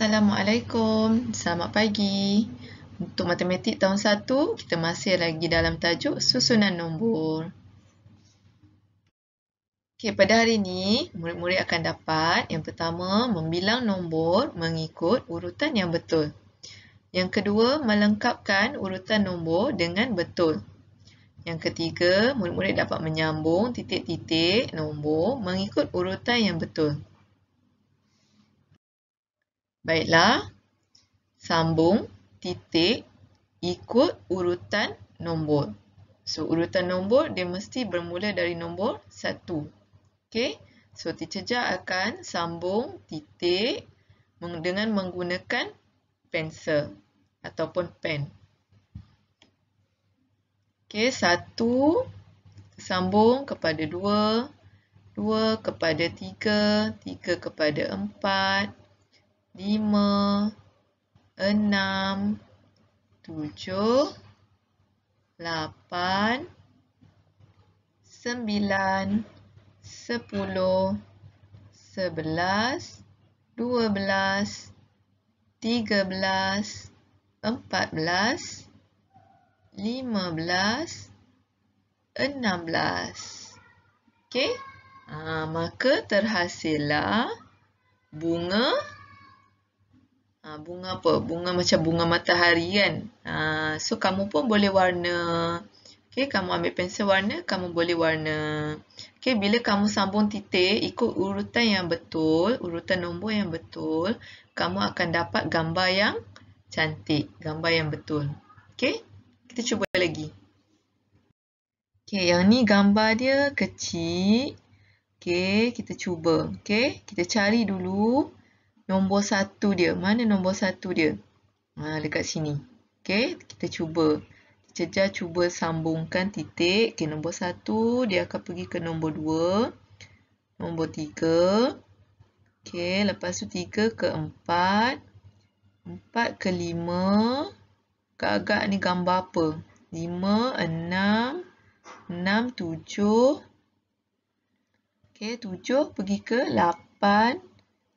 Assalamualaikum, selamat pagi. Untuk matematik tahun 1, kita masih lagi dalam tajuk susunan nombor. Okay, pada hari ini, murid-murid akan dapat yang pertama, membilang nombor mengikut urutan yang betul. Yang kedua, melengkapkan urutan nombor dengan betul. Yang ketiga, murid-murid dapat menyambung titik-titik nombor mengikut urutan yang betul. Baiklah, sambung titik ikut urutan nombor. So, urutan nombor dia mesti bermula dari nombor satu, Okay, so teacher Jah akan sambung titik dengan menggunakan pensel ataupun pen. Okay, satu sambung kepada dua, dua kepada tiga, tiga kepada empat lima, enam, tujuh, lapan, sembilan, sepuluh, sebelas, dua belas, tiga belas, empat belas, lima belas, enam belas. Okey? Ha, maka terhasillah bunga Ah, bunga apa? Bunga macam bunga matahari kan? Ha, so, kamu pun boleh warna. Okay, kamu ambil pensel warna, kamu boleh warna. Okay, bila kamu sambung titik, ikut urutan yang betul, urutan nombor yang betul, kamu akan dapat gambar yang cantik, gambar yang betul. Okay, kita cuba lagi. Okay, yang ni gambar dia kecil. Okay, kita cuba. Okay, kita cari dulu nombor satu dia. Mana nombor satu dia? Ha, dekat sini. Okey, kita cuba. Cecah cuba sambungkan titik. Okey, nombor satu dia akan pergi ke nombor dua. Nombor tiga. Okey, lepas tu tiga ke empat. Empat ke lima. Agak-agak ni gambar apa? Lima, enam. Enam, tujuh. Okey, tujuh pergi ke Lapan.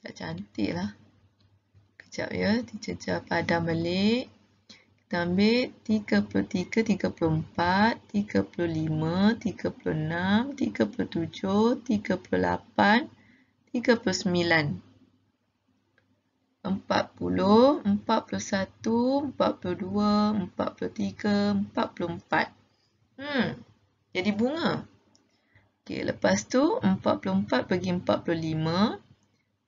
Tak cantik lah. Kejap ya. Dicecah padam balik. Kita ambil 33, 34, 35, 36, 37, 38, 39. 40, tiga, empat puluh empat, Hmm. Jadi bunga. Okey, lepas tu empat puluh 44 pergi puluh lima